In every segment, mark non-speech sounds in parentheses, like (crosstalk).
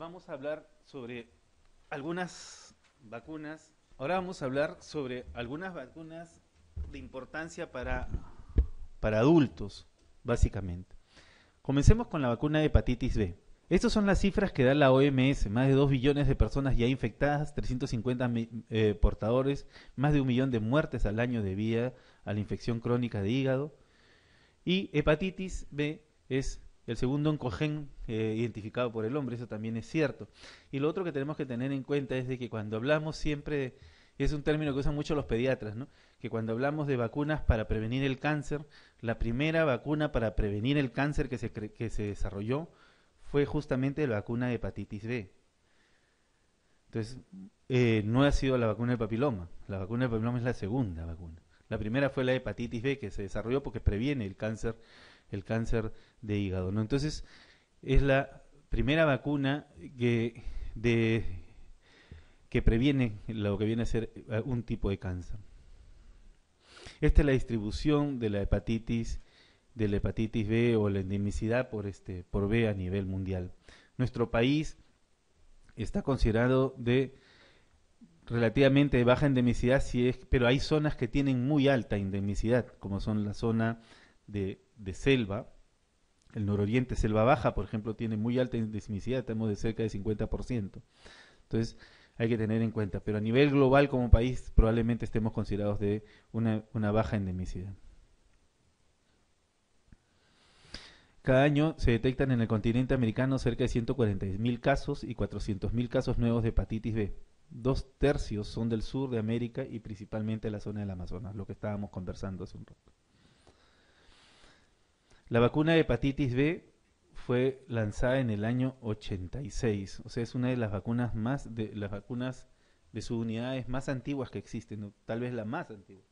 vamos a hablar sobre algunas vacunas. Ahora vamos a hablar sobre algunas vacunas de importancia para, para adultos, básicamente. Comencemos con la vacuna de hepatitis B. Estas son las cifras que da la OMS, más de 2 billones de personas ya infectadas, 350 eh, portadores, más de un millón de muertes al año debido a la infección crónica de hígado. Y hepatitis B es el segundo encogén eh, identificado por el hombre, eso también es cierto. Y lo otro que tenemos que tener en cuenta es de que cuando hablamos siempre, es un término que usan mucho los pediatras, ¿no? que cuando hablamos de vacunas para prevenir el cáncer, la primera vacuna para prevenir el cáncer que se, que se desarrolló fue justamente la vacuna de hepatitis B. Entonces, eh, no ha sido la vacuna de papiloma, la vacuna de papiloma es la segunda vacuna. La primera fue la hepatitis B que se desarrolló porque previene el cáncer el cáncer de hígado. ¿no? Entonces, es la primera vacuna que, de, que previene lo que viene a ser eh, un tipo de cáncer. Esta es la distribución de la hepatitis, de la hepatitis B o la endemicidad por, este, por B a nivel mundial. Nuestro país está considerado de relativamente baja endemicidad, si es, pero hay zonas que tienen muy alta endemicidad, como son la zona de, selva, el nororiente, selva baja, por ejemplo, tiene muy alta endemicidad, estamos de cerca de 50%. Entonces, hay que tener en cuenta. Pero a nivel global, como país, probablemente estemos considerados de una, una baja endemicidad. Cada año se detectan en el continente americano cerca de 140.000 casos y 400.000 casos nuevos de hepatitis B. Dos tercios son del sur de América y principalmente la zona del Amazonas, lo que estábamos conversando hace un rato. La vacuna de hepatitis B fue lanzada en el año 86, o sea, es una de las vacunas más de las vacunas de sus unidades más antiguas que existen, tal vez la más antigua.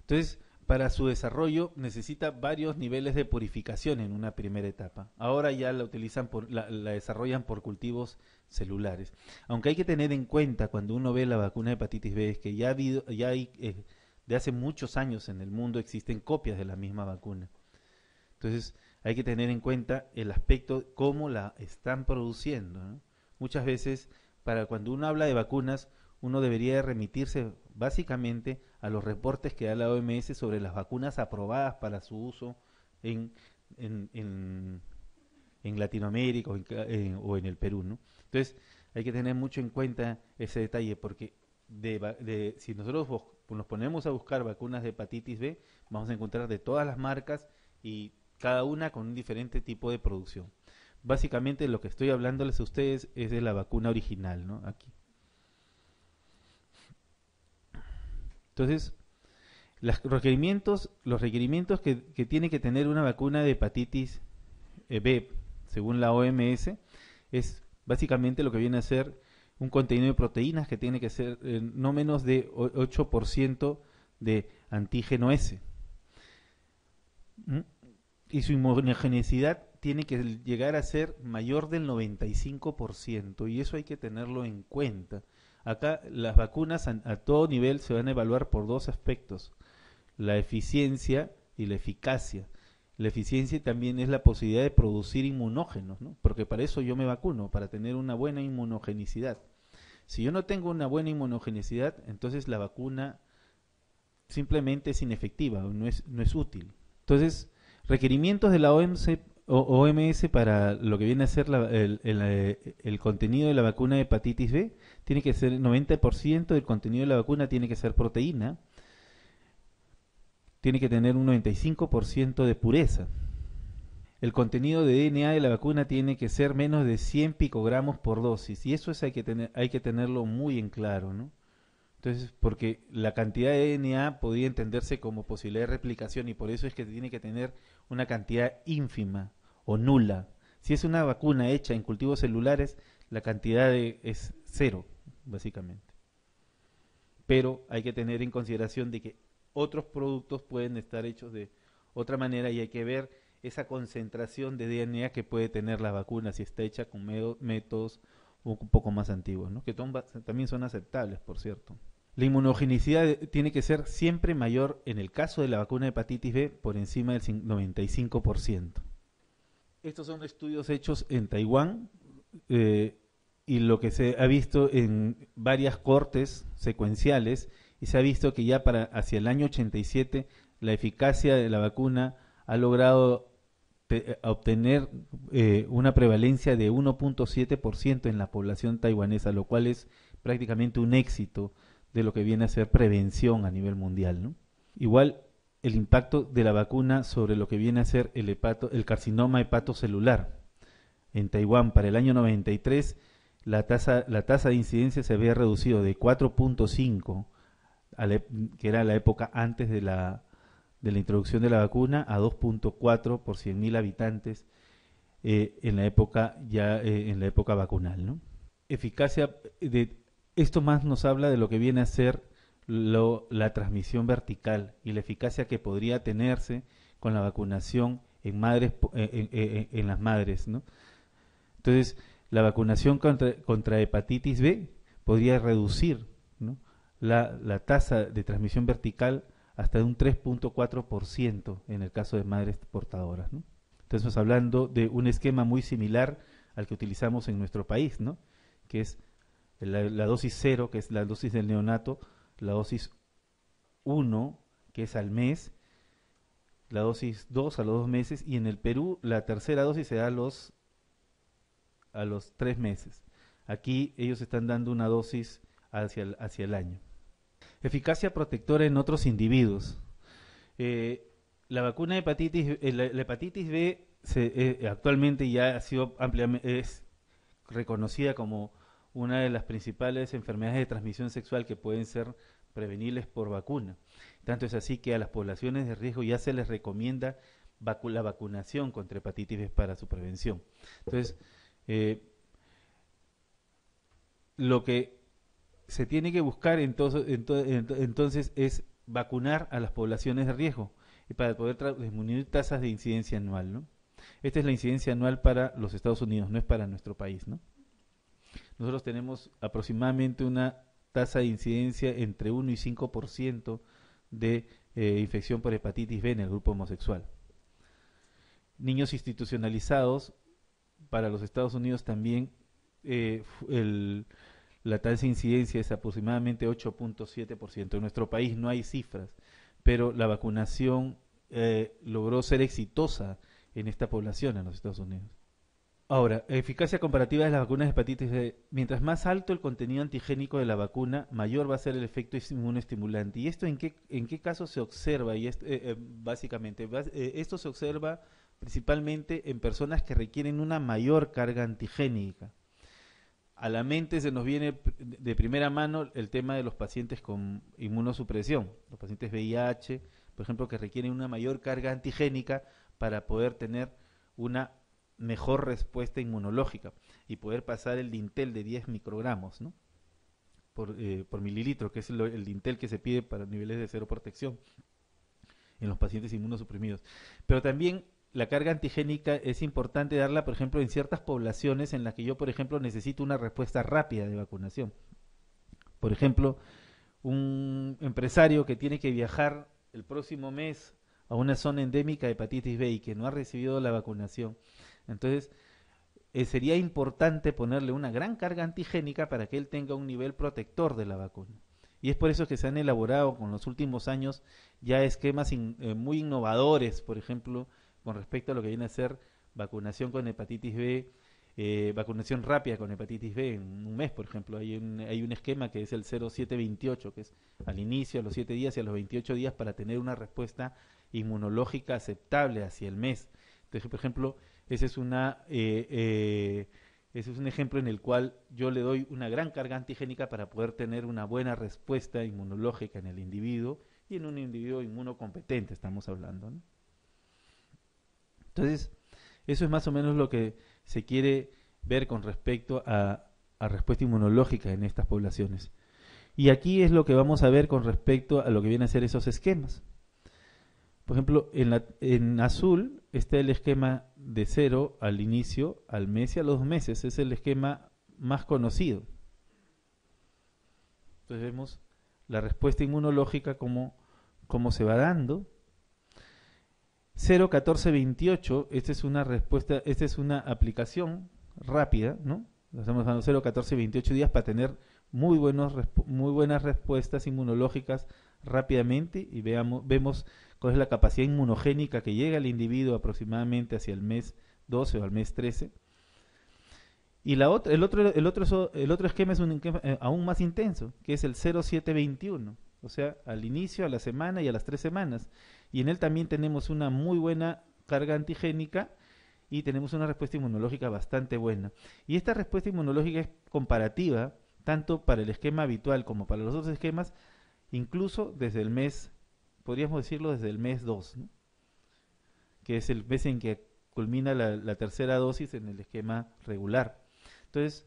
Entonces, para su desarrollo necesita varios niveles de purificación en una primera etapa. Ahora ya la utilizan por, la, desarrollan por cultivos celulares. Aunque hay que tener en cuenta cuando uno ve la vacuna de hepatitis B es que ya ha habido, ya hay eh, de hace muchos años en el mundo existen copias de la misma vacuna. Entonces hay que tener en cuenta el aspecto cómo la están produciendo. Muchas veces para cuando uno habla de vacunas uno debería remitirse básicamente a los reportes que da la OMS sobre las vacunas aprobadas para su uso en, en, en, Latinoamérica o en, el Perú. ¿no? Entonces, hay que tener mucho en cuenta ese detalle porque de, si nosotros nos ponemos a buscar vacunas de hepatitis B, vamos a encontrar de todas las marcas y cada una con un diferente tipo de producción. Básicamente lo que estoy hablándoles a ustedes es de la vacuna original, ¿no? Aquí. Entonces, los requerimientos, los requerimientos que, tiene que tener una vacuna de hepatitis eh, B, según la OMS, es básicamente lo que viene a ser un contenido de proteínas que tiene que ser eh, no menos de 8% de antígeno S. ¿Mm? Y su inmunogenicidad tiene que llegar a ser mayor del 95%, y eso hay que tenerlo en cuenta. Acá las vacunas a, todo nivel se van a evaluar por dos aspectos, la eficiencia y la eficacia. La eficiencia también es la posibilidad de producir inmunógenos, ¿no? porque para eso yo me vacuno, para tener una buena inmunogenicidad. Si yo no tengo una buena inmunogenicidad, entonces la vacuna simplemente es inefectiva, no es, no es útil. Entonces, requerimientos de la OMC OMS para lo que viene a ser eh, el, contenido de la vacuna de hepatitis B, tiene que ser 90% del contenido de la vacuna tiene que ser proteína, tiene que tener un 95% de pureza. El contenido de DNA de la vacuna tiene que ser menos de 100 picogramos por dosis y eso es, hay, que tener, hay que tenerlo muy en claro, ¿no? Entonces, porque la cantidad de DNA podría entenderse como posibilidad de replicación y por eso es que tiene que tener una cantidad ínfima o nula. Si es una vacuna hecha en cultivos celulares, la cantidad es cero, básicamente. Pero hay que tener en consideración de que otros productos pueden estar hechos de otra manera y hay que ver esa concentración de DNA que puede tener la vacuna si está hecha con métodos un poco más antiguos, que también son aceptables, por cierto. La inmunogenicidad tiene que ser siempre mayor en el caso de la vacuna de hepatitis B por encima del 95%. Estos son estudios hechos en Taiwán eh, y lo que se ha visto en varias cortes secuenciales y se ha visto que ya para hacia el año 87 la eficacia de la vacuna ha logrado eh, obtener eh, una prevalencia de 1.7% en la población taiwanesa, lo cual es prácticamente un éxito de lo que viene a ser prevención a nivel mundial. ¿no? Igual el impacto de la vacuna sobre lo que viene a ser el, hepato, el carcinoma hepatocelular. En Taiwán, para el año 93, la tasa, la tasa de incidencia se había reducido de 4.5, que era la época antes de la, de la introducción de la vacuna, a 2.4 por 100.000 habitantes eh, en la época ya eh, en la época vacunal. ¿no? Eficacia de esto más nos habla de lo que viene a ser la transmisión vertical y la eficacia que podría tenerse con la vacunación en, madres, eh, eh, eh, en, las madres. ¿no? Entonces, la vacunación contra, hepatitis B podría reducir la, tasa de transmisión vertical hasta un 3.4% en el caso de madres portadoras. ¿no? Entonces, hablando de un esquema muy similar al que utilizamos en nuestro país, ¿no? que es la dosis cero, que es la dosis del neonato, la dosis 1, que es al mes, la dosis 2 a los dos meses, y en el Perú la tercera dosis se da a los, a los meses. Aquí ellos están dando una dosis hacia el, hacia el año. Eficacia protectora en otros individuos. Eh, la vacuna de hepatitis, eh, la, hepatitis B se, eh, actualmente ya ha sido ampliamente es reconocida como una de las principales enfermedades de transmisión sexual que pueden ser prevenibles por vacuna. Tanto es así que a las poblaciones de riesgo ya se les recomienda la vacunación contra hepatitis B para su prevención. Entonces, eh, lo que se tiene que buscar entonces, entonces es vacunar a las poblaciones de riesgo y para poder disminuir tasas de incidencia anual, ¿no? Esta es la incidencia anual para los Estados Unidos, no es para nuestro país, ¿no? Nosotros tenemos aproximadamente una tasa de incidencia entre 1 y 5% de eh, infección por hepatitis B en el grupo homosexual. Niños institucionalizados, para los Estados Unidos también eh, la tasa de incidencia es aproximadamente 8.7%. En nuestro país no hay cifras, pero la vacunación eh, logró ser exitosa en esta población en los Estados Unidos. Ahora, eficacia comparativa de las vacunas de hepatitis B. Mientras más alto el contenido antigénico de la vacuna, mayor va a ser el efecto inmunoestimulante. ¿Y esto en qué, en qué caso se observa? Y eh, eh, básicamente, eh, esto se observa principalmente en personas que requieren una mayor carga antigénica. A la mente se nos viene de primera mano el tema de los pacientes con inmunosupresión, los pacientes VIH, por ejemplo, que requieren una mayor carga antigénica para poder tener una mejor respuesta inmunológica y poder pasar el dintel de 10 microgramos por, eh, por, mililitro, que es el, el, dintel que se pide para niveles de cero protección en los pacientes inmunosuprimidos. Pero también la carga antigénica es importante darla, por ejemplo, en ciertas poblaciones en las que yo, por ejemplo, necesito una respuesta rápida de vacunación. Por ejemplo, un empresario que tiene que viajar el próximo mes a una zona endémica de hepatitis B y que no ha recibido la vacunación entonces, eh, sería importante ponerle una gran carga antigénica para que él tenga un nivel protector de la vacuna. Y es por eso que se han elaborado con los últimos años ya esquemas eh, muy innovadores, por ejemplo, con respecto a lo que viene a ser vacunación con hepatitis B, eh, vacunación rápida con hepatitis B en un mes, por ejemplo. Hay un, hay un esquema que es el 0728, que es al inicio, a los 7 días y a los 28 días para tener una respuesta inmunológica aceptable hacia el mes. Entonces, por ejemplo, eh, eh, ese es, un ejemplo en el cual yo le doy una gran carga antigénica para poder tener una buena respuesta inmunológica en el individuo y en un individuo inmunocompetente, estamos hablando. Entonces, eso es más o menos lo que se quiere ver con respecto a, a respuesta inmunológica en estas poblaciones. Y aquí es lo que vamos a ver con respecto a lo que vienen a ser esos esquemas. Por ejemplo, en, la, en azul está el esquema de cero al inicio, al mes y a los dos meses. Es el esquema más conocido. Entonces vemos la respuesta inmunológica como cómo se va dando. 01428, esta es una respuesta, esta es una aplicación rápida, ¿no? estamos dando 0, 14, 28 días para tener muy, buenos, muy buenas respuestas inmunológicas rápidamente y veamos, vemos cuál es la capacidad inmunogénica que llega al individuo aproximadamente hacia el mes 12 o al mes 13. Y la otra, el, otro, el, otro, el otro esquema es un eh, aún más intenso, que es el 0721, o sea, al inicio, a la semana y a las tres semanas. Y en él también tenemos una muy buena carga antigénica y tenemos una respuesta inmunológica bastante buena. Y esta respuesta inmunológica es comparativa tanto para el esquema habitual como para los otros esquemas, incluso desde el mes podríamos decirlo desde el mes 2, que es el mes en que culmina la, tercera dosis en el esquema regular. Entonces,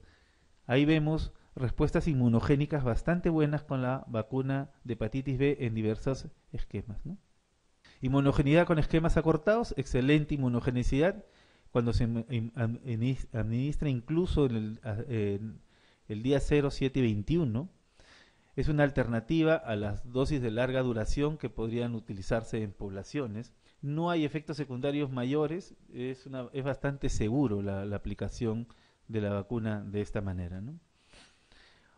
ahí vemos respuestas inmunogénicas bastante buenas con la vacuna de hepatitis B en diversos esquemas. ¿no? Inmunogenidad con esquemas acortados, excelente inmunogenicidad cuando se administra incluso el, el día 0, 7 y 21, es una alternativa a las dosis de larga duración que podrían utilizarse en poblaciones. No hay efectos secundarios mayores, es, bastante seguro la, aplicación de la vacuna de esta manera.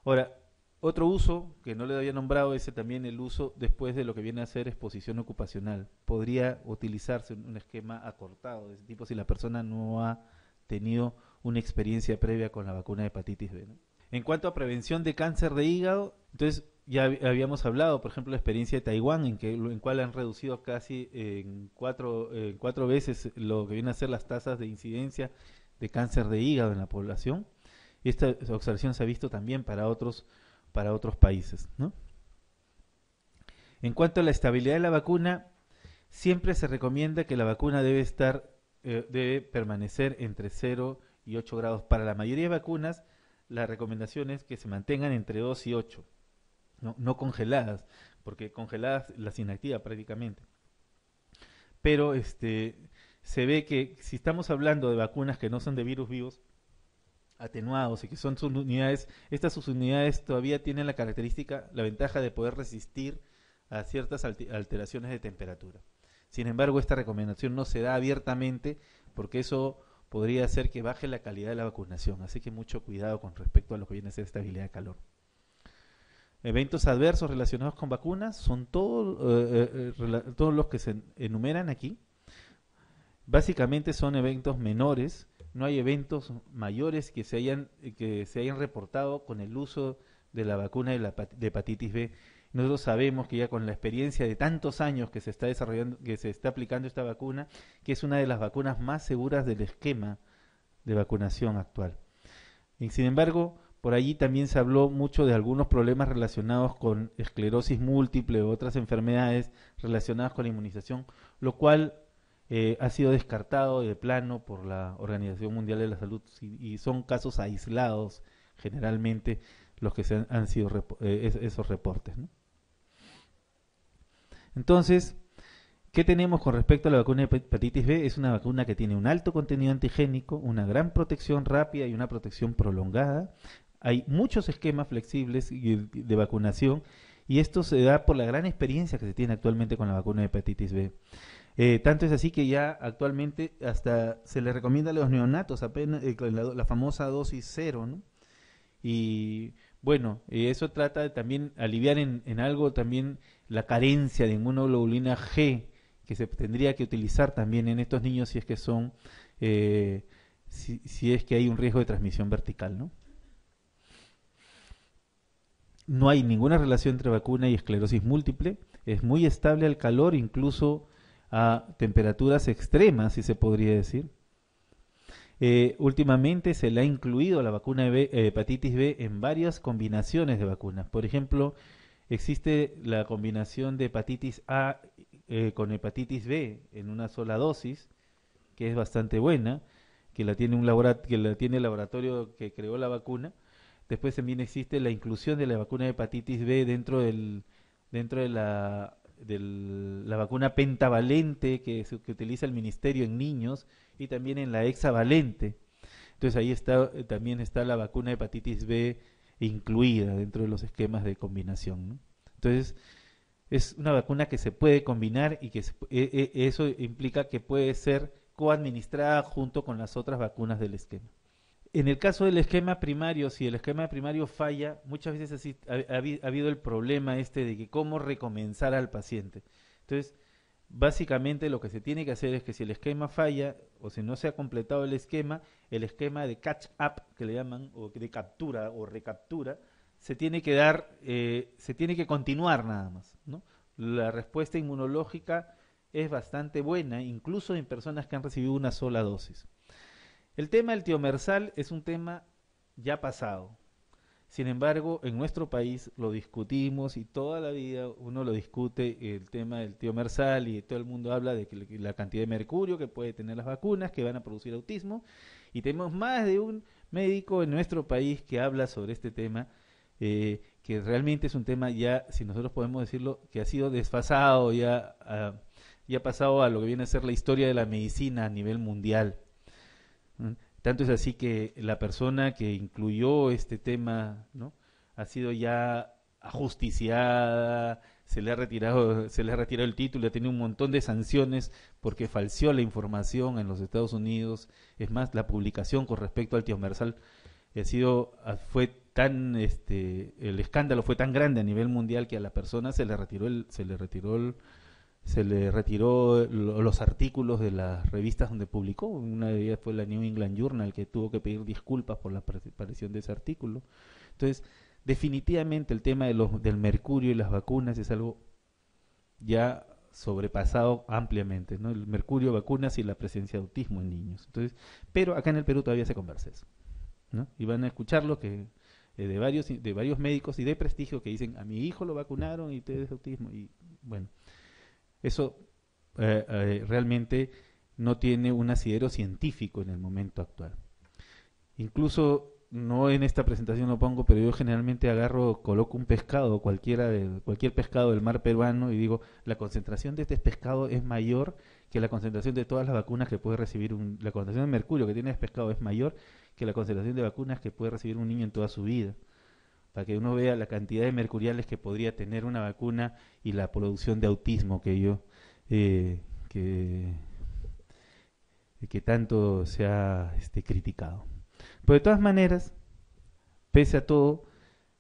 Ahora, otro uso que no le había nombrado es también el uso después de lo que viene a ser exposición ocupacional. Podría utilizarse un esquema acortado de ese tipo si la persona no ha tenido una experiencia previa con la vacuna de hepatitis B. ¿no? En cuanto a prevención de cáncer de hígado, entonces ya habíamos hablado, por ejemplo, la experiencia de Taiwán, en, que, en cual han reducido casi en cuatro, en veces lo que vienen a ser las tasas de incidencia de cáncer de hígado en la población. Esta observación se ha visto también para otros, para otros países. En cuanto a la estabilidad de la vacuna, siempre se recomienda que la vacuna debe, estar, eh, debe permanecer entre 0 y 8 grados. Para la mayoría de vacunas, la recomendación es que se mantengan entre 2 y 8, no, congeladas, porque congeladas las inactiva prácticamente. Pero este, se ve que si estamos hablando de vacunas que no son de virus vivos, atenuados y que son unidades, estas unidades todavía tienen la característica, la ventaja de poder resistir a ciertas alteraciones de temperatura. Sin embargo, esta recomendación no se da abiertamente porque eso podría hacer que baje la calidad de la vacunación. Así que mucho cuidado con respecto a lo que viene a ser estabilidad de calor. Eventos adversos relacionados con vacunas son eh, eh, eh, todos los que se enumeran aquí. Básicamente son eventos menores, no hay eventos mayores que se hayan, que se hayan reportado con el uso de la vacuna de, la, de hepatitis B nosotros sabemos que ya con la experiencia de tantos años que se está desarrollando, que se está aplicando esta vacuna, que es una de las vacunas más seguras del esquema de vacunación actual. Y sin embargo, por allí también se habló mucho de algunos problemas relacionados con esclerosis múltiple u otras enfermedades relacionadas con la inmunización, lo cual eh, ha sido descartado de plano por la Organización Mundial de la Salud y, son casos aislados generalmente los que se han, sido eh, esos reportes. ¿no? Entonces, ¿Qué tenemos con respecto a la vacuna de hepatitis B? Es una vacuna que tiene un alto contenido antigénico, una gran protección rápida y una protección prolongada. Hay muchos esquemas flexibles de vacunación y esto se da por la gran experiencia que se tiene actualmente con la vacuna de hepatitis B. Eh, tanto es así que ya actualmente hasta se le recomienda a los neonatos apenas eh, la, famosa dosis cero, ¿no? Y bueno, eh, eso trata de también aliviar en, en algo también la carencia de inmunoglobulina G que se tendría que utilizar también en estos niños si es que son eh, si, es que hay un riesgo de transmisión vertical, ¿no? No hay ninguna relación entre vacuna y esclerosis múltiple. Es muy estable al calor, incluso a temperaturas extremas, si se podría decir. Eh, últimamente se le ha incluido la vacuna de eh, hepatitis B en varias combinaciones de vacunas. Por ejemplo, existe la combinación de hepatitis A eh, con hepatitis B en una sola dosis, que es bastante buena, que la tiene un que la tiene el laboratorio que creó la vacuna. Después también existe la inclusión de la vacuna de hepatitis B dentro del dentro de la la vacuna pentavalente que, que utiliza el ministerio en niños y también en la hexavalente. Entonces ahí está eh, también está la vacuna de hepatitis B incluida dentro de los esquemas de combinación. Entonces, es una vacuna que se puede combinar y que e, e, eso implica que puede ser coadministrada junto con las otras vacunas del esquema. En el caso del esquema primario, si el esquema primario falla, muchas veces ha, ha, habido el problema este de que cómo recomenzar al paciente. Entonces, Básicamente lo que se tiene que hacer es que si el esquema falla o si no se ha completado el esquema, el esquema de catch up que le llaman o de captura o recaptura se tiene que dar, eh, se tiene que continuar nada más. La respuesta inmunológica es bastante buena, incluso en personas que han recibido una sola dosis. El tema del tiomersal es un tema ya pasado. Sin embargo, en nuestro país lo discutimos y toda la vida uno lo discute el tema del tío Mersal y todo el mundo habla de que la cantidad de mercurio que puede tener las vacunas que van a producir autismo y tenemos más de un médico en nuestro país que habla sobre este tema eh, que realmente es un tema ya, si nosotros podemos decirlo, que ha sido desfasado, ya, ya ha pasado a lo que viene a ser la historia de la medicina a nivel mundial. ¿Mm? Tanto es así que la persona que incluyó este tema, ¿no? Ha sido ya ajusticiada, se le ha retirado, se le ha retirado el título, ha tenido un montón de sanciones porque falseó la información en los Estados Unidos. Es más, la publicación con respecto al tío ha sido, ah, fue tan, este, el escándalo fue tan grande a nivel mundial que a la persona se le retiró el, se le retiró el, se le retiró eh, los artículos de las revistas donde publicó. Una de ellas fue la New England Journal, que tuvo que pedir disculpas por la aparición de ese artículo. Entonces, definitivamente el tema de los, del mercurio y las vacunas es algo ya sobrepasado ampliamente, ¿no? El mercurio, vacunas y la presencia de autismo en niños. Entonces, pero acá en el Perú todavía se conversa eso, ¿no? Y van a escucharlo que eh, de varios de varios médicos y de prestigio que dicen, "A mi hijo lo vacunaron y ustedes autismo" y bueno, eso eh, eh, realmente no tiene un asidero científico en el momento actual. Incluso, no en esta presentación lo pongo, pero yo generalmente agarro, coloco un pescado, cualquiera de, cualquier pescado del mar peruano, y digo, la concentración de este pescado es mayor que la concentración de todas las vacunas que puede recibir un, la concentración de mercurio que tiene este pescado es mayor que la concentración de vacunas que puede recibir un niño en toda su vida para que uno vea la cantidad de mercuriales que podría tener una vacuna y la producción de autismo que yo, eh, que, tanto se ha este, criticado. Pero de todas maneras, pese a todo,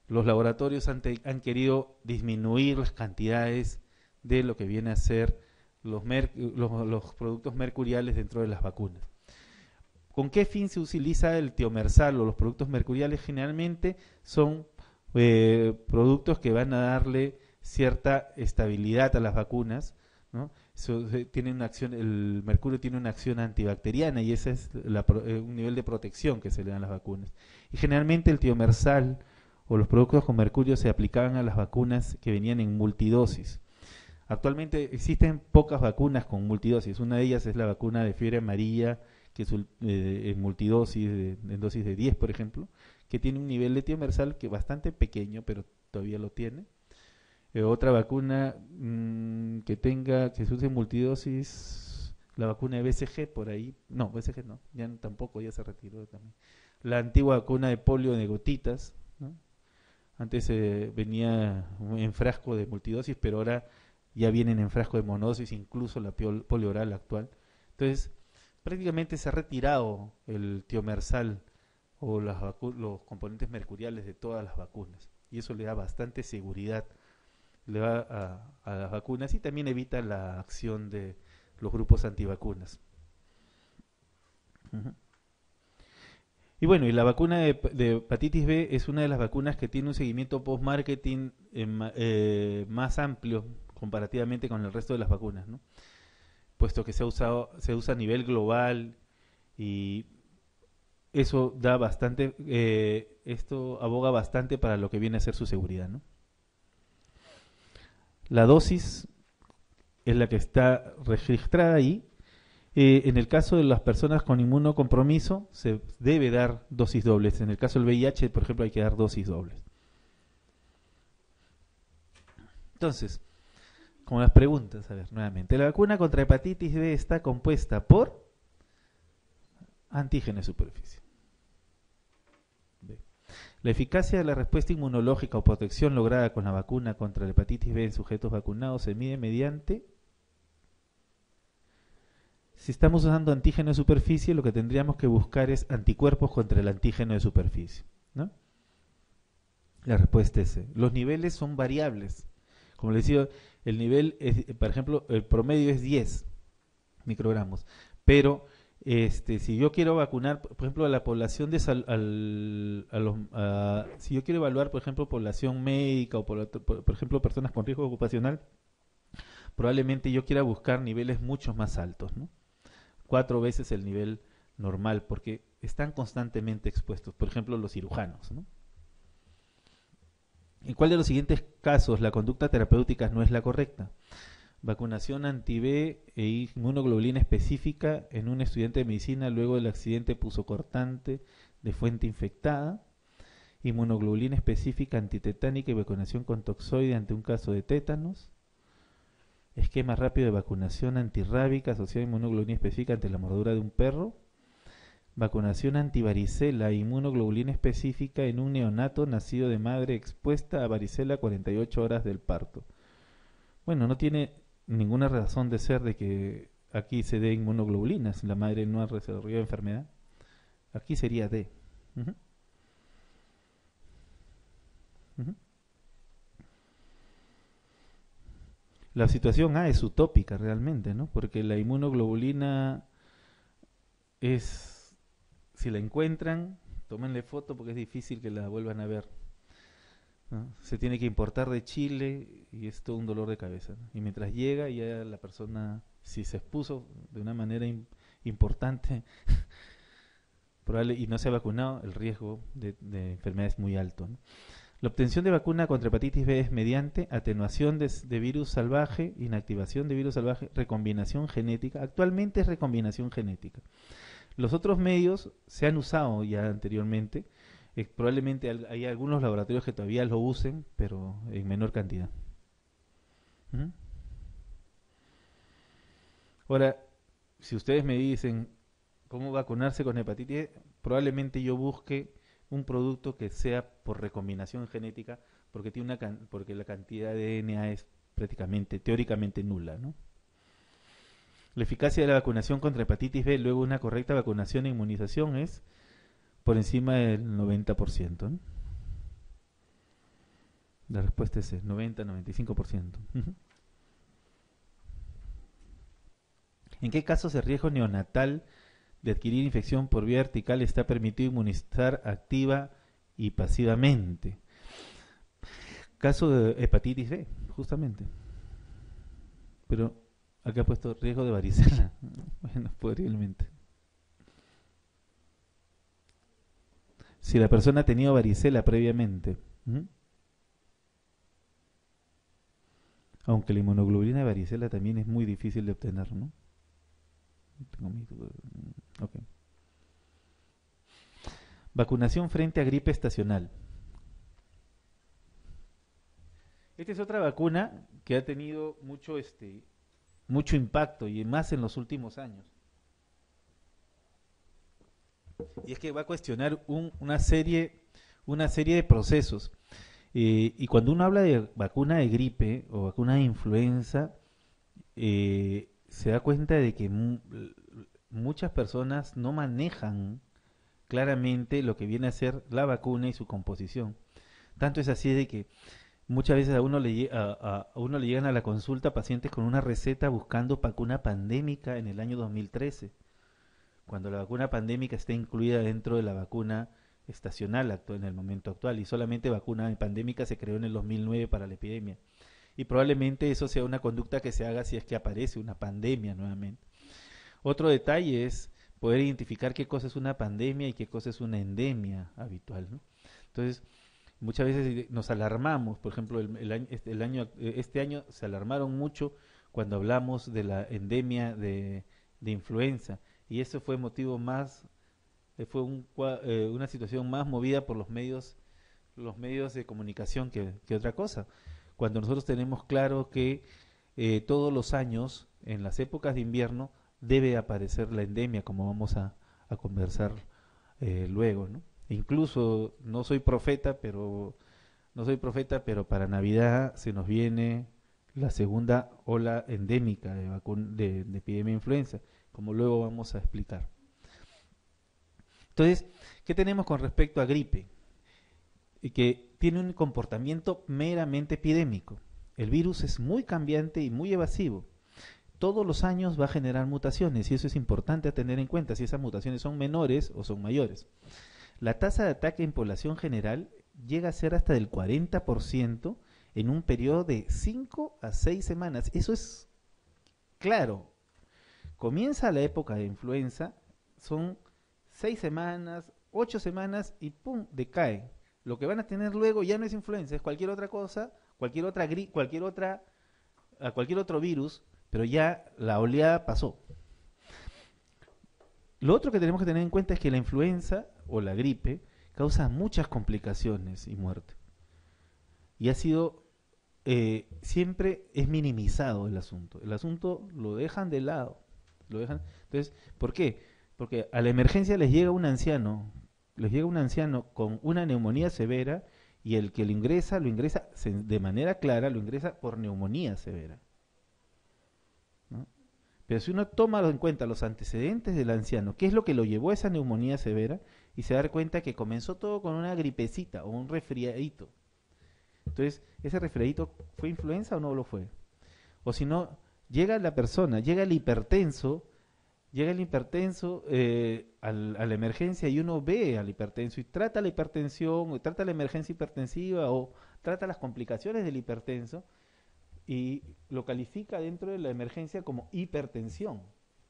los laboratorios han, querido disminuir las cantidades de lo que viene a ser los, los, productos mercuriales dentro de las vacunas. ¿Con qué fin se utiliza el tiomersal o los productos mercuriales? Generalmente son eh, productos que van a darle cierta estabilidad a las vacunas, eh, el mercurio tiene una acción antibacteriana y ese es eh, un nivel de protección que se le dan a las vacunas. Y generalmente el tiomersal o los productos con mercurio se aplicaban a las vacunas que venían en multidosis. Actualmente existen pocas vacunas con multidosis. Una de ellas es la vacuna de fiebre amarilla que es en eh, multidosis, en dosis de 10, por ejemplo, que tiene un nivel de tiomersal que bastante pequeño, pero todavía lo tiene. Eh, otra vacuna mm, que tenga, que se use en multidosis, la vacuna de BCG por ahí, no, BCG no, ya tampoco, ya se retiró también. La antigua vacuna de polio de gotitas, antes eh, venía en frasco de multidosis, pero ahora ya vienen en frasco de monodosis, incluso la polio oral actual. Entonces, prácticamente se ha retirado el tiomersal o los componentes mercuriales de todas las vacunas. Y eso le da bastante seguridad le a, las vacunas y también evita la acción de los grupos antivacunas. Y bueno, y la vacuna de, hepatitis B es una de las vacunas que tiene un seguimiento post-marketing eh, eh, más amplio comparativamente con el resto de las vacunas. ¿no? puesto que se, se usa a nivel global y eso da bastante, eh, esto aboga bastante para lo que viene a ser su seguridad. La dosis es la que está registrada ahí. Eh, en el caso de las personas con inmunocompromiso, se debe dar dosis dobles. En el caso del VIH, por ejemplo, hay que dar dosis dobles. Entonces, como las preguntas. A ver, nuevamente. La vacuna contra hepatitis B está compuesta por antígeno de superficie. La eficacia de la respuesta inmunológica o protección lograda con la vacuna contra la hepatitis B en sujetos vacunados se mide mediante si estamos usando antígeno de superficie, lo que tendríamos que buscar es anticuerpos contra el antígeno de superficie. ¿no? La respuesta es C. Los niveles son variables como les decía, el nivel, es, por ejemplo, el promedio es 10 microgramos, pero este, si yo quiero vacunar, por ejemplo, a la población de sal, si yo quiero evaluar, por ejemplo, población médica o por, ejemplo personas con riesgo ocupacional, probablemente yo quiera buscar niveles mucho más altos, ¿no? cuatro veces el nivel normal, porque están constantemente expuestos. Por ejemplo, los cirujanos, ¿no? ¿En cuál de los siguientes casos la conducta terapéutica no es la correcta? Vacunación anti-B e inmunoglobulina específica en un estudiante de medicina luego del accidente pulso-cortante de fuente infectada. Inmunoglobulina específica antitetánica y vacunación con toxoide ante un caso de tétanos. Esquema rápido de vacunación antirrábica asociada a inmunoglobulina específica ante la mordura de un perro vacunación antivaricela inmunoglobulina específica en un neonato nacido de madre expuesta a varicela 48 horas del parto. Bueno, no tiene ninguna razón de ser de que aquí se dé inmunoglobulina si la madre no ha desarrollado enfermedad. Aquí sería D. La situación A es utópica realmente, ¿no? Porque la inmunoglobulina es si la encuentran, tómenle foto porque es difícil que la vuelvan a ver. Se tiene que importar de Chile y es todo un dolor de cabeza. Y mientras llega, ya la persona, si se expuso de una manera importante (laughs) y no se ha vacunado, el riesgo de, enfermedad es muy alto. La obtención de vacuna contra hepatitis B es mediante atenuación de, virus salvaje, inactivación de virus salvaje, recombinación genética. Actualmente es recombinación genética. Los otros medios se han usado ya anteriormente. Eh, probablemente hay algunos laboratorios que todavía lo usen, pero en menor cantidad. ¿Mm? Ahora, si ustedes me dicen cómo vacunarse con hepatitis, e? probablemente yo busque un producto que sea por recombinación genética, porque tiene una porque la cantidad de DNA es prácticamente teóricamente nula, ¿no? La eficacia de la vacunación contra hepatitis B luego una correcta vacunación e inmunización es por encima del 90%. ¿eh? La respuesta es 90-95%. ¿En qué casos el riesgo neonatal de adquirir infección por vía vertical está permitido inmunizar activa y pasivamente? Caso de hepatitis B, justamente. Pero Acá ha puesto riesgo de varicela. (laughs) bueno, posiblemente. Si la persona ha tenido varicela previamente. Aunque la inmunoglobulina de varicela también es muy difícil de obtener, ¿no? Tengo mm, Vacunación frente a gripe estacional. Esta es otra vacuna que ha tenido mucho este mucho impacto y más en los últimos años. Y es que va a cuestionar una, serie, una serie de procesos. Eh, y cuando uno habla de vacuna de gripe o vacuna de influenza, eh, se da cuenta de que muchas personas no manejan claramente lo que viene a ser la vacuna y su composición. Tanto es así de que Muchas veces a uno, le, a, uno llegan a la consulta pacientes con una receta buscando vacuna pandémica en el año 2013, cuando la vacuna pandémica está incluida dentro de la vacuna estacional en el momento actual y solamente vacuna pandémica se creó en el 2009 para la epidemia. Y probablemente eso sea una conducta que se haga si es que aparece una pandemia nuevamente. Otro detalle es poder identificar qué cosa es una pandemia y qué cosa es una endemia habitual. ¿no? Entonces, muchas veces nos alarmamos, por ejemplo, el, año, este, eh, este, año, se alarmaron mucho cuando hablamos de la endemia de, influenza y eso fue motivo más, eh, fue un, eh, una situación más movida por los medios, los medios de comunicación que, otra cosa. Cuando nosotros tenemos claro que todos los años, en las épocas de invierno, debe aparecer la endemia, como vamos a, conversar luego, ¿no? Incluso no soy profeta, pero no soy profeta, pero para Navidad se nos viene la segunda ola endémica de, epidemia de influenza, como luego vamos a explicar. Entonces, ¿qué tenemos con respecto a gripe? Que tiene un comportamiento meramente epidémico. El virus es muy cambiante y muy evasivo. Todos los años va a generar mutaciones y eso es importante tener en cuenta si esas mutaciones son menores o son mayores. La tasa de ataque en población general llega a ser hasta del 40% en un periodo de 5 a 6 semanas. Eso es claro. Comienza la época de influenza, son 6 semanas, 8 semanas y ¡pum! decae. Lo que van a tener luego ya no es influenza, es cualquier otra cosa, cualquier otra gri cualquier otra a cualquier otro virus, pero ya la oleada pasó. Lo otro que tenemos que tener en cuenta es que la influenza o la gripe causa muchas complicaciones y muerte. Y ha sido, eh, siempre es minimizado el asunto. El asunto lo dejan de lado. Lo dejan. Entonces, ¿por qué? Porque a la emergencia les llega un anciano, les llega un anciano con una neumonía severa y el que lo ingresa, lo ingresa de manera clara, lo ingresa por neumonía severa. Pero si uno toma en cuenta los antecedentes del anciano, qué es lo que lo llevó a esa neumonía severa, y se va dar cuenta que comenzó todo con una gripecita o un resfriadito. Entonces, ¿ese resfriadito fue influenza o no lo fue? O si no, llega la persona, llega el hipertenso, llega el hipertenso eh, a la emergencia y uno ve al hipertenso y trata la hipertensión, o trata la emergencia hipertensiva o trata las complicaciones del hipertenso y lo califica dentro de la emergencia como hipertensión,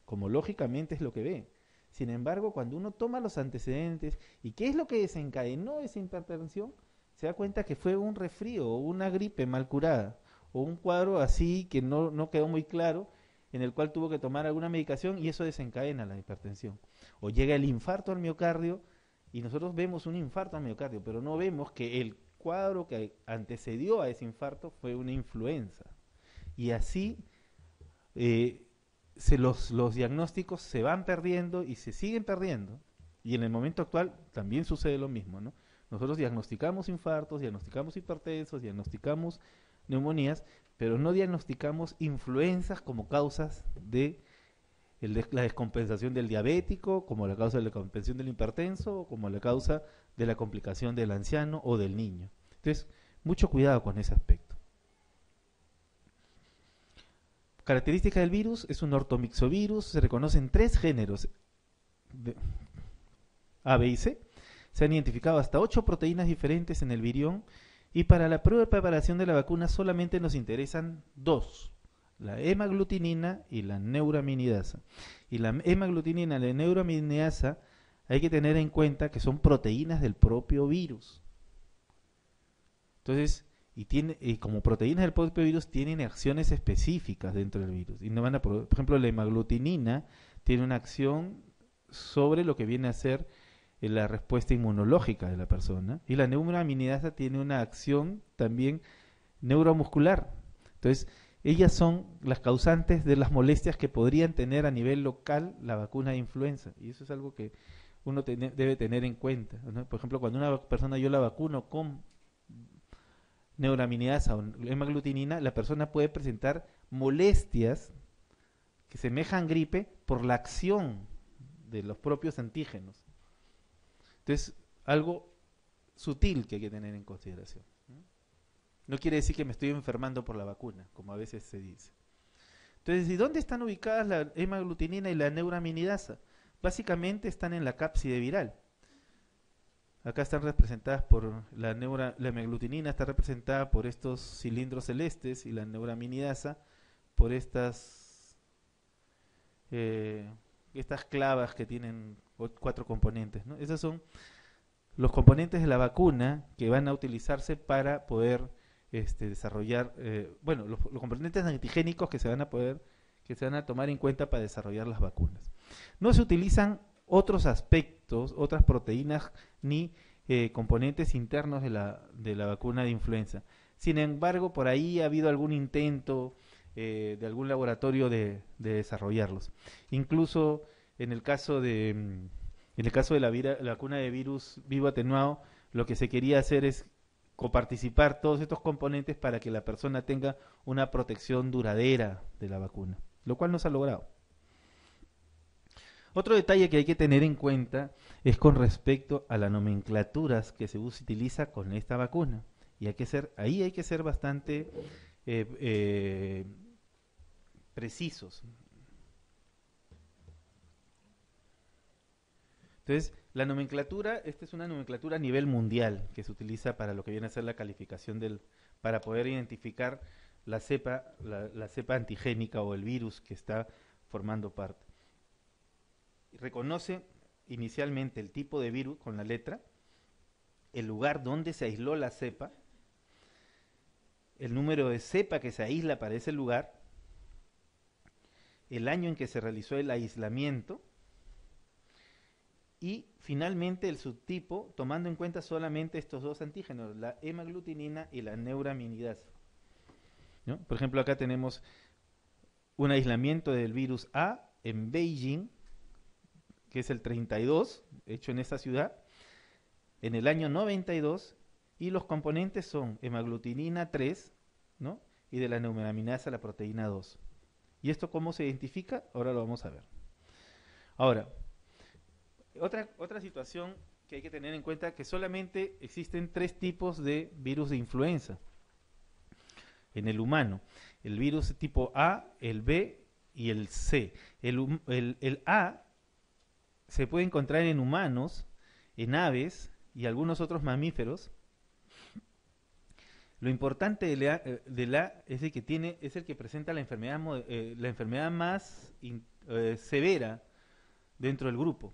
como lógicamente es lo que ve. Sin embargo, cuando uno toma los antecedentes y qué es lo que desencadenó esa hipertensión, se da cuenta que fue un refrío o una gripe mal curada o un cuadro así que no, quedó muy claro en el cual tuvo que tomar alguna medicación y eso desencadena la hipertensión. O llega el infarto al miocardio y nosotros vemos un infarto al miocardio, pero no vemos que el cuadro que antecedió a ese infarto fue una influenza. Y así eh, los, diagnósticos se van perdiendo y se siguen perdiendo. Y en el momento actual también sucede lo mismo, ¿no? Nosotros diagnosticamos infartos, diagnosticamos hipertensos, diagnosticamos neumonías, pero no diagnosticamos influencias como causas de la descompensación del diabético, como la causa de la descompensación del hipertenso, o como la causa de la complicación del anciano o del niño. Entonces, mucho cuidado con ese aspecto. Característica del virus es un ortomixovirus, se reconocen tres géneros A, B y C. Se han identificado hasta ocho proteínas diferentes en el virión y para la prueba de preparación de la vacuna solamente nos interesan dos, la hemaglutinina y la neuraminidasa. Y la hemaglutinina y la neuraminidasa hay que tener en cuenta que son proteínas del propio virus. Entonces, y tiene y como proteínas del propio virus tienen acciones específicas dentro del virus y no van a por ejemplo la hemaglutinina tiene una acción sobre lo que viene a ser eh, la respuesta inmunológica de la persona y la neuraminidasa tiene una acción también neuromuscular entonces ellas son las causantes de las molestias que podrían tener a nivel local la vacuna de influenza y eso es algo que uno debe tener en cuenta. Por ejemplo, cuando una persona yo la vacuno con neuraminidasa o hemaglutinina, la persona puede presentar molestias que semejan gripe por la acción de los propios antígenos. Entonces, algo sutil que hay que tener en consideración. No quiere decir que me estoy enfermando por la vacuna, como a veces se dice. Entonces, ¿y dónde están ubicadas la hemaglutinina y la neuraminidasa? Básicamente están en la cápside viral. Acá están representadas por la, neura, la está representada por estos cilindros celestes y la neuraminidasa por estas, eh, estas clavas que tienen cuatro componentes. ¿no? Esos son los componentes de la vacuna que van a utilizarse para poder este, desarrollar, eh, bueno, los, los, componentes antigénicos que se van a poder, que se van a tomar en cuenta para desarrollar las vacunas. No se utilizan otros aspectos otras proteínas ni eh, componentes internos de la, de la vacuna de influenza. Sin embargo, por ahí ha habido algún intento eh, de algún laboratorio de, de, desarrollarlos. Incluso en el caso de, mm, en el caso de la vacuna de virus vivo atenuado, lo que se quería hacer es coparticipar todos estos componentes para que la persona tenga una protección duradera de la vacuna, lo cual no se ha logrado. Otro detalle que hay que tener en cuenta es con respecto a las nomenclaturas que se utiliza con esta vacuna. Y hay que ser, ahí hay que ser bastante eh, eh, precisos. Entonces, la nomenclatura, esta es una nomenclatura a nivel mundial que se utiliza para lo que viene a ser la calificación del, para poder identificar la cepa, la cepa antigénica o el virus que está formando parte reconoce inicialmente el tipo de virus con la letra, el lugar donde se aisló la cepa, el número de cepa que se aísla para ese lugar, el año en que se realizó el aislamiento y finalmente el subtipo tomando en cuenta solamente estos dos antígenos, la hemaglutinina y la neuraminidasa. Por ejemplo, acá tenemos un aislamiento del virus A en Beijing que es el 32, hecho en esta ciudad, en el año 92, y los componentes son hemaglutinina 3, ¿no? Y de la neuraminasa la proteína 2. ¿Y esto cómo se identifica? Ahora lo vamos a ver. Ahora, otra, otra situación que hay que tener en cuenta que solamente existen tres tipos de virus de influenza en el humano. El virus tipo A, el B y el C. El, el, el A se puede encontrar en humanos, en aves y algunos otros mamíferos. Lo importante de la, eh, es el que tiene es el que presenta la enfermedad eh, la enfermedad más eh, severa dentro del grupo.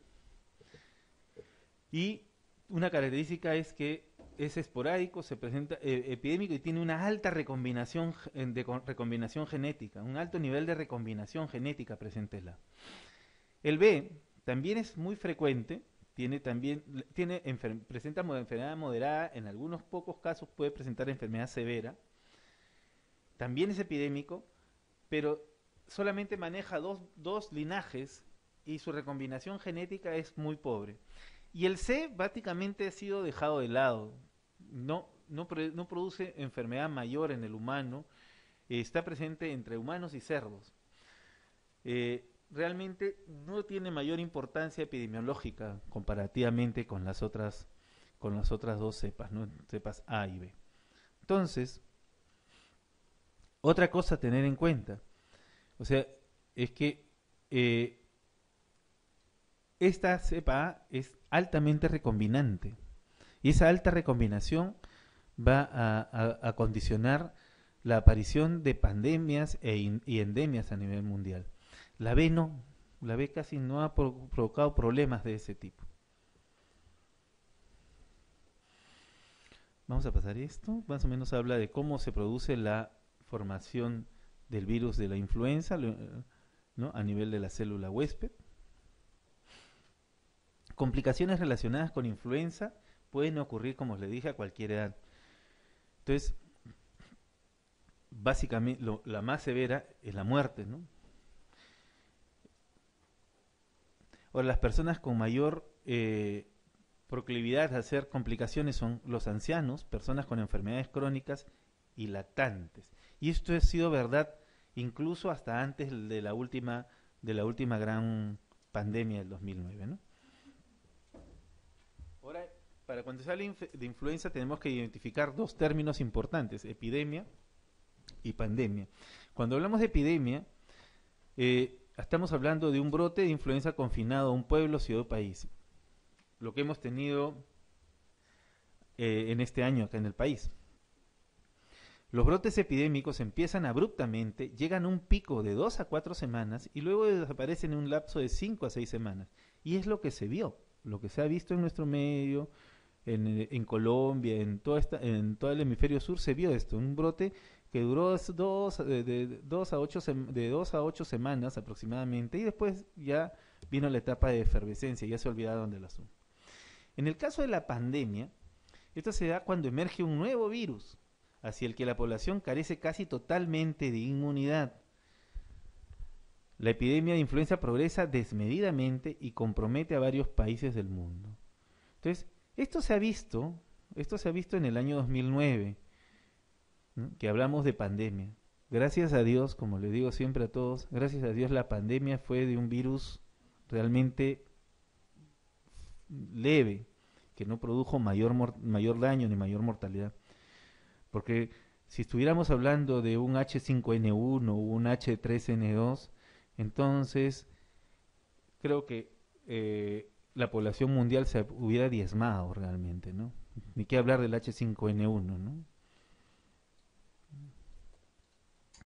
Y una característica es que es esporádico, se presenta epidémico y tiene una alta recombinación de recombinación genética, un alto nivel de recombinación genética presente la. El B también es muy frecuente, tiene también, tiene presenta enfermedad moderada, en algunos pocos casos puede presentar enfermedad severa. También es epidémico, pero solamente maneja dos, dos linajes y su recombinación genética es muy pobre. Y el C básicamente ha sido dejado de lado. No, no, produce enfermedad mayor en el humano. Eh, está presente entre humanos y cerdos. Eh, realmente no tiene mayor importancia epidemiológica comparativamente con las otras, con las otras dos cepas, cepas A y B. Entonces, otra cosa a tener en cuenta, o sea, es que eh, esta cepa A es altamente recombinante y esa alta recombinación va a, condicionar la aparición de pandemias e y endemias a nivel mundial. La B no, la B casi no ha provocado problemas de ese tipo. Vamos a pasar esto. Más o menos habla de cómo se produce la formación del virus de la influenza ¿no? a nivel de la célula huésped. Complicaciones relacionadas con influenza pueden ocurrir, como le dije, a cualquier edad. Entonces, básicamente la más severa es la muerte, ¿no? Ahora, las personas con mayor eh, proclividad a hacer complicaciones son los ancianos, personas con enfermedades crónicas y lactantes. Y esto ha sido verdad incluso hasta antes de la última, de la última gran pandemia del 2009. Ahora, para cuando se habla de influenza tenemos que identificar dos términos importantes, epidemia y pandemia. Cuando hablamos de epidemia, eh, estamos hablando de un brote de influenza confinado a un pueblo, ciudad o país. Lo que hemos tenido eh, en este año acá en el país. Los brotes epidémicos empiezan abruptamente, llegan a un pico de dos a cuatro semanas y luego desaparecen en un lapso de cinco a seis semanas. Y es lo que se vio, lo que se ha visto en nuestro medio, en, Colombia, en, en todo el hemisferio sur, se vio esto, un brote que duró dos, eh, de, dos a ocho de a semanas aproximadamente, y después ya vino la etapa de efervescencia, ya se olvidaron del asunto. En el caso de la pandemia, esto se da cuando emerge un nuevo virus, hacia el que la población carece casi totalmente de inmunidad. La epidemia de influenza progresa desmedidamente y compromete a varios países del mundo. Entonces, esto se ha visto, esto se ha visto en el año 2009 que hablamos de pandemia. Gracias a Dios, como le digo siempre a todos, gracias a Dios la pandemia fue de un virus realmente leve, que no produjo mayor, mayor daño ni mayor mortalidad. Porque si estuviéramos hablando de un H5N1 o un H3N2, entonces creo que eh, la población mundial se hubiera diezmado realmente, ¿no? Ni que hablar del H5N1, ¿no?